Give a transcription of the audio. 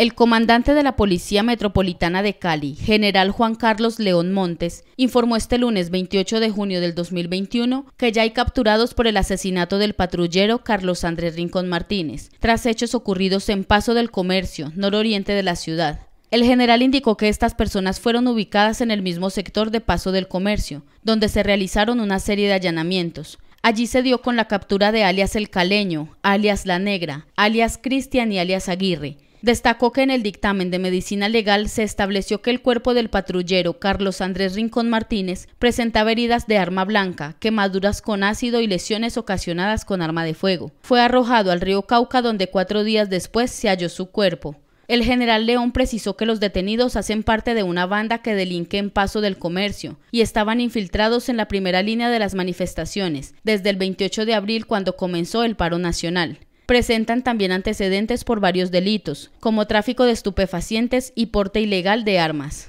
El comandante de la Policía Metropolitana de Cali, general Juan Carlos León Montes, informó este lunes 28 de junio del 2021 que ya hay capturados por el asesinato del patrullero Carlos Andrés Rincón Martínez, tras hechos ocurridos en Paso del Comercio, nororiente de la ciudad. El general indicó que estas personas fueron ubicadas en el mismo sector de Paso del Comercio, donde se realizaron una serie de allanamientos, Allí se dio con la captura de alias El Caleño, alias La Negra, alias Cristian y alias Aguirre, Destacó que en el dictamen de medicina legal se estableció que el cuerpo del patrullero Carlos Andrés Rincón Martínez presentaba heridas de arma blanca, quemaduras con ácido y lesiones ocasionadas con arma de fuego. Fue arrojado al río Cauca donde cuatro días después se halló su cuerpo. El general León precisó que los detenidos hacen parte de una banda que delinque en paso del comercio y estaban infiltrados en la primera línea de las manifestaciones desde el 28 de abril cuando comenzó el paro nacional presentan también antecedentes por varios delitos, como tráfico de estupefacientes y porte ilegal de armas.